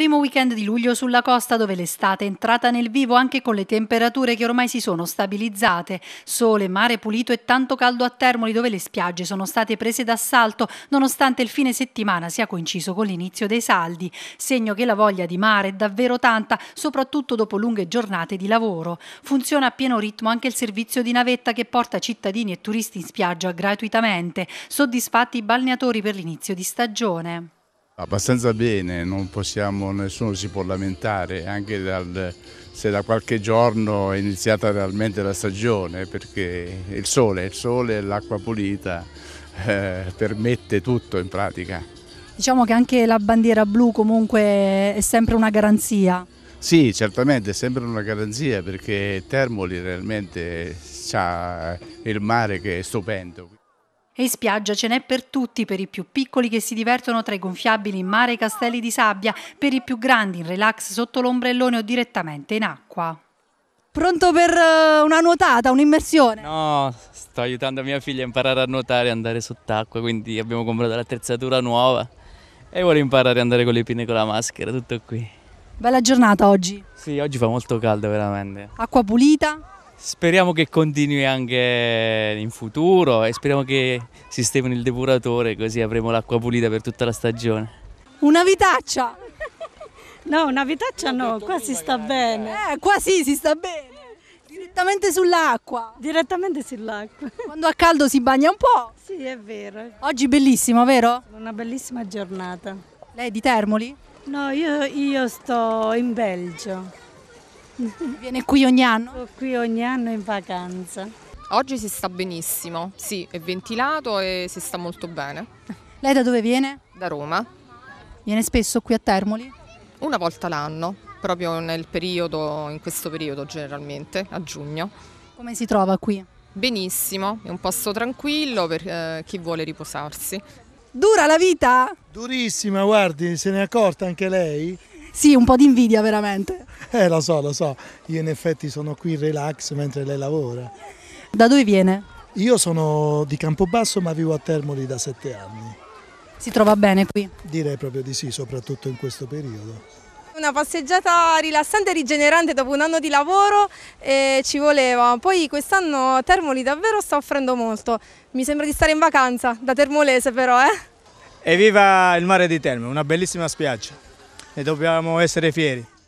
primo weekend di luglio sulla costa dove l'estate è entrata nel vivo anche con le temperature che ormai si sono stabilizzate. Sole, mare pulito e tanto caldo a Termoli dove le spiagge sono state prese d'assalto nonostante il fine settimana sia coinciso con l'inizio dei saldi, segno che la voglia di mare è davvero tanta, soprattutto dopo lunghe giornate di lavoro. Funziona a pieno ritmo anche il servizio di navetta che porta cittadini e turisti in spiaggia gratuitamente, soddisfatti i balneatori per l'inizio di stagione abbastanza bene, possiamo, nessuno si può lamentare, anche dal, se da qualche giorno è iniziata realmente la stagione, perché il sole, il sole e l'acqua pulita eh, permette tutto in pratica. Diciamo che anche la bandiera blu comunque è sempre una garanzia. Sì, certamente è sempre una garanzia perché Termoli realmente ha il mare che è stupendo. E in spiaggia ce n'è per tutti, per i più piccoli che si divertono tra i gonfiabili in mare e i castelli di sabbia, per i più grandi in relax sotto l'ombrellone o direttamente in acqua. Pronto per eh, una nuotata, un'immersione? No, sto aiutando mia figlia a imparare a nuotare e andare sott'acqua, quindi abbiamo comprato l'attrezzatura nuova e vuole imparare ad andare con le pinne con la maschera, tutto qui. Bella giornata oggi. Sì, oggi fa molto caldo veramente. Acqua pulita? Speriamo che continui anche in futuro e speriamo che sistemino il depuratore così avremo l'acqua pulita per tutta la stagione. Una vitaccia! No, una vitaccia no, qua si sta bene. Eh, qua sì, si sta bene. Direttamente sull'acqua. Direttamente sull'acqua. Quando a caldo si bagna un po'. Sì, è vero. Oggi bellissimo, vero? Una bellissima giornata. Lei è di Termoli? No, io, io sto in Belgio. Viene qui ogni anno? Sono qui ogni anno in vacanza. Oggi si sta benissimo, sì, è ventilato e si sta molto bene. Lei da dove viene? Da Roma. Viene spesso qui a Termoli? Una volta l'anno, proprio nel periodo, in questo periodo generalmente, a giugno. Come si trova qui? Benissimo, è un posto tranquillo per eh, chi vuole riposarsi. Dura la vita? Durissima, guardi, se ne è accorta anche lei? Sì, un po' di invidia veramente. Eh, lo so, lo so. Io in effetti sono qui in relax mentre lei lavora. Da dove viene? Io sono di Campobasso ma vivo a Termoli da sette anni. Si trova bene qui? Direi proprio di sì, soprattutto in questo periodo. Una passeggiata rilassante e rigenerante dopo un anno di lavoro eh, ci voleva. Poi quest'anno Termoli davvero sta offrendo molto. Mi sembra di stare in vacanza, da termolese però, eh. Evviva il mare di Terme, una bellissima spiaggia. Ne dobbiamo essere fieri.